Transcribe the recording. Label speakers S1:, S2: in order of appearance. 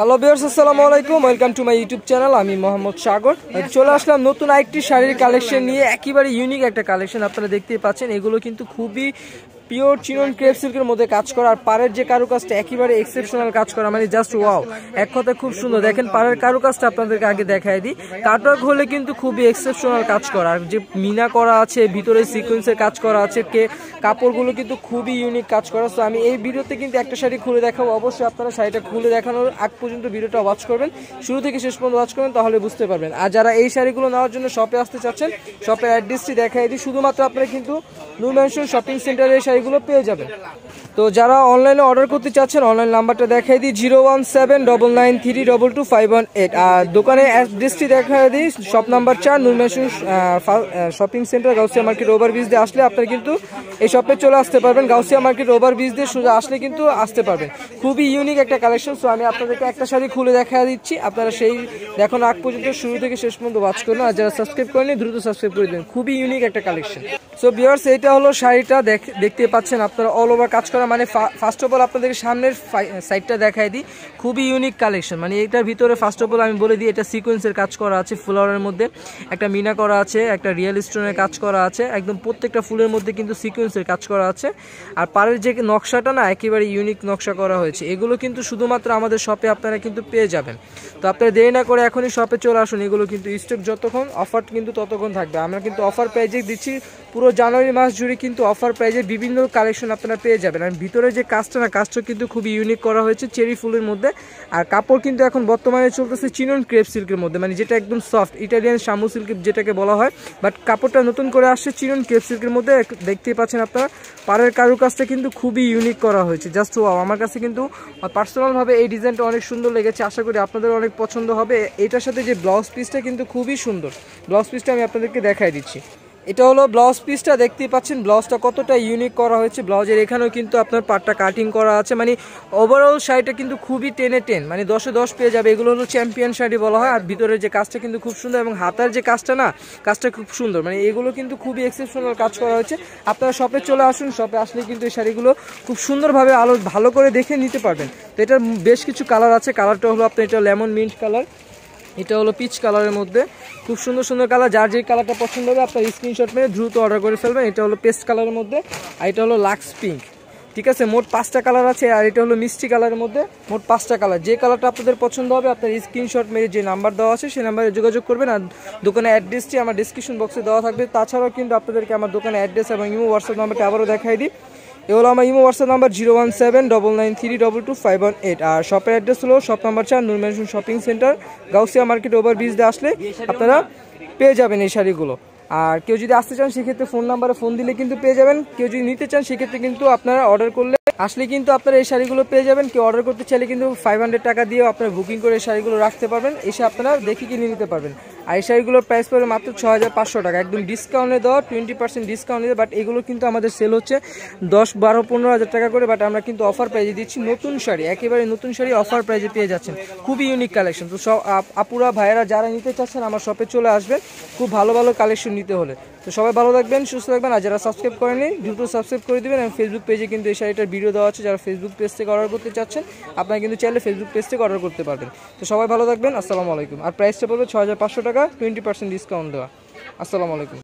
S1: hello viewers আসসালামু আলাইকুম welcome to my YouTube channel আমি মোহাম্মদ সাগর চলে আসলাম নতুন আরেকটি শাড়ির কালেকশন নিয়ে একেবারে ইউনিক একটা কালেকশন আপনারা দেখতেই পাচ্ছেন এগুলো কিন্তু খুবই পিওর চিনন ক্রেপ সিল্কের মধ্যে কাজ করা আর পাড়ের যে কারুকাজটা একেবারে এক্সেপশনাল কাজ করা মানে জাস্ট ওয়াও এক কথা খুব সুন্দর দেখেন পাড়ের কারুকাজটা আপনাদেরকে আগে দেখায় দিই কাটওয়ার্ক হলে কিন্তু খুবই এক্সেপশনাল কাজ করা আর যে মিনা করা আছে ভিতরে সিকোয়েন্সের কাজ করা আছে কে কাপড়গুলো কিন্তু খুবই ইউনিক কাজ করা সো আমি এই ভিডিওতে কিন্তু একটা শাড়ি খুলে দেখাবো অবশ্যই আপনারা শাড়িটা খুলে দেখানোর আগ পর্যন্ত ভিডিওটা ওয়াচ করবেন শুরু থেকে শেষ পর্যন্ত ওয়াচ করবেন তাহলে বুঝতে পারবেন আর যারা এই শাড়িগুলো নেওয়ার জন্য শপে আসতে চাচ্ছেন শপের অ্যাড্রেসটি দেখায় দিই শুধুমাত্র আপনারা কিন্তু নিউ ম্যানশন শপিং সেন্টারে শাড়ি এগুলো পেয়ে যাবেন তো যারা অনলাইনে অর্ডার করতে চাচ্ছেন অনলাইন নাম্বারটা দেখাই দিই zero one seven double nine three double two five one eight আর দোকানে অ্যাড্রেসটি দেখা দিই শপ নাম্বার চার নুরমেশু shopping centre Gausia market over bridge দিয়ে আসলে আপনারা কিন্তু এই শপে চলে আসতে পারবেন গাউসিয়া মার্কেট ওভার ব্রিজ দিয়ে সোজা আসলে কিন্তু আসতে পারবেন খুবই ইউনিক একটা কালেকশন সো আমি আপনাদেরকে একটা শাড়ি খুলে দেখা দিচ্ছি আপনারা সেই দেখুন আগ পর্যন্ত শুরু থেকে শেষ পর্যন্ত ওয়াচ করুন আর যারা সাবস্ক্রাইব করেনি দ্রুত সাবস্ক্রাইব করে দিন খুবই ইউনিক একটা কালেকশন সো বিয়ার্স এইটা হলো শাড়িটা দেখতে পাচ্ছেন আপনারা অল ওভার কাজ করা মানে ফার্স্ট অফ অল আপনাদের সামনের সাইডটা দেখাই দিই খুবই ইউনিক কালেকশন মানে এটার ভিতরে ফার্স্ট অফ অল আমি বলে দিই এটা সিকোয়েন্সের কাজ করা আছে ফ্লাওয়ারের মধ্যে একটা মিনা করা আছে একটা রিয়েল স্টোনের কাজ করা আছে একদম প্রত্যেকটা ফুলের মধ্যে কিন্তু সিকোয়েন্সের কাজ করা আছে আর পাড়ের যে নকশাটা না একেবারে ইউনিক নকশা করা হয়েছে এগুলো কিন্তু শুধুমাত্র আমাদের শপে আপনারা কিন্তু পেয়ে যাবেন তো আপনারা দেরি না করে এখনই শপে চলে আসুন এগুলো কিন্তু স্টক যতক্ষণ অফার কিন্তু ততক্ষণ থাকবে আমরা কিন্তু অফার প্রাইজে দিচ্ছি পুরো জানুয়ারি মাস জুড়ে কিন্তু অফার প্রাইজে বিভিন্ন সুন্দর কালেকশন আপনারা পেয়ে যাবেন আর ভিতরে যে কাজটা না কাজটা কিন্তু খুবই ইউনিক করা হয়েছে চেরি ফুলের মধ্যে আর কাপড় কিন্তু এখন বর্তমানে চলতেছে চিনন ক্রেপ সিল্কের মধ্যে মানে যেটা একদম সফট ইটালিয়ান শামু সিল্ক যেটাকে বলা হয় বাট কাপড়টা নতুন করে আসছে চিনন ক্রেপ সিল্কের মধ্যে দেখতেই পাচ্ছেন আপনারা পাড়ের কারুকাজটা কিন্তু খুবই ইউনিক করা হয়েছে জাস্ট ওয়াও আমার কাছে কিন্তু পার্সোনালভাবে এই ডিজাইনটা অনেক সুন্দর লেগেছে আশা করি আপনাদের অনেক পছন্দ হবে এটার সাথে যে ব্লাউজ পিসটা কিন্তু খুবই সুন্দর ব্লাউজ পিসটা আমি আপনাদেরকে দেখাই দিচ্ছি এটা হলো ব্লাউজ পিসটা দেখতেই পাচ্ছেন ব্লাউজটা কতটা ইউনিক করা হয়েছে ব্লাউজের এখানেও কিন্তু আপনার পাটটা কাটিং করা আছে মানে ওভারঅল শাড়িটা কিন্তু খুবই টেনে টেন মানে দশে দশ পেয়ে যাবে এগুলো হলো চ্যাম্পিয়ন শাড়ি বলা হয় আর ভিতরের যে কাজটা কিন্তু খুব সুন্দর এবং হাতার যে কাজটা না কাজটা খুব সুন্দর মানে এগুলো কিন্তু খুবই এক্সেপশনাল কাজ করা হয়েছে আপনারা শপে চলে আসুন শপে আসলে কিন্তু এই শাড়িগুলো খুব সুন্দরভাবে আলো ভালো করে দেখে নিতে পারবেন তো এটার বেশ কিছু কালার আছে কালারটা হলো আপনার এটা লেমন মিন্ট কালার এটা হলো পিচ কালারের মধ্যে খুব সুন্দর সুন্দর কালার যার যে কালারটা পছন্দ হবে আপনার স্ক্রিনশট মেরে দ্রুত অর্ডার করে ফেলবেন এটা হলো পেস্ট কালারের মধ্যে আর এটা হলো লাক্স পিঙ্ক ঠিক আছে মোট পাঁচটা কালার আছে আর এটা হলো মিষ্টি কালারের মধ্যে মোট পাঁচটা কালার যে কালারটা আপনাদের পছন্দ হবে আপনার স্ক্রিনশট মেরে যে নাম্বার দেওয়া আছে সেই নাম্বারে যোগাযোগ করবেন আর দোকানের অ্যাড্রেসটি আমার ডিসক্রিপশন বক্সে দেওয়া থাকবে তাছাড়াও কিন্তু আপনাদেরকে আমার দোকানের অ্যাড্রেস এবং ইউ হোয়াটসঅ্যাপ নাম্বারটা আবারও দেখাই দিই এগুলো আমার imo WhatsApp number zero one seven double nine three double two five one eight আর শপের অ্যাড্রেস হলো শপ নাম্বার চার Noor Mansion shopping centre Gausia market over bridge দিয়ে আসলে আপনারা পেয়ে যাবেন এই শাড়িগুলো আর কেউ যদি আসতে চান সেক্ষেত্রে ফোন নাম্বারে ফোন দিলে কিন্তু পেয়ে যাবেন কেউ যদি নিতে চান সেক্ষেত্রে কিন্তু আপনারা অর্ডার করলে আসলে কিন্তু আপনারা এই শাড়িগুলো পেয়ে যাবেন কেউ অর্ডার করতে চাইলে কিন্তু ফাইভ টাকা দিয়ে আপনারা বুকিং করে এই শাড়িগুলো রাখতে পারবেন এসে আপনারা দেখে কিনে নিতে পারবেন আই শাড়িগুলোর প্রাইস পড়বে মাত্র ছ হাজার পাঁচশো টাকা একদম ডিসকাউন্টে দেওয়া টোয়েন্টি পার্সেন্ট ডিসকাউন্টে দেওয়া বাট এগুলো কিন্তু আমাদের সেল হচ্ছে দশ বারো পনেরো হাজার টাকা করে বাট আমরা কিন্তু অফার প্রাইজে দিচ্ছি নতুন শাড়ি একেবারে নতুন শাড়ি অফার প্রাইজে পেয়ে যাচ্ছেন খুবই ইউনিক কালেকশন তো সব আপুরা ভাইয়েরা যারা নিতে চাচ্ছেন আমার শপে চলে আসবে খুব ভালো ভালো কালেকশন নিতে হলে তো সবাই ভালো থাকবেন সুস্থ থাকবেন আর যারা সাবস্ক্রাইব করেনি দ্রুত সাবস্ক্রাইব করে দেবেন এবং ফেসবুক পেজে কিন্তু এই শাড়িটার ভিডিও দেওয়া আছে যারা ফেসবুক পেজ থেকে অর্ডার করতে চাচ্ছেন আপনারা কিন্তু চাইলে ফেসবুক পেজ থেকে অর্ডার করতে পারবেন তো সবাই ভালো থাকবেন আসসালামু আলাইকুম আর প্রাইসটা পড়বে ছ টাকা টোয়েন্টি ডিসকাউন্ট দেওয়া আসসালামু আলাইকুম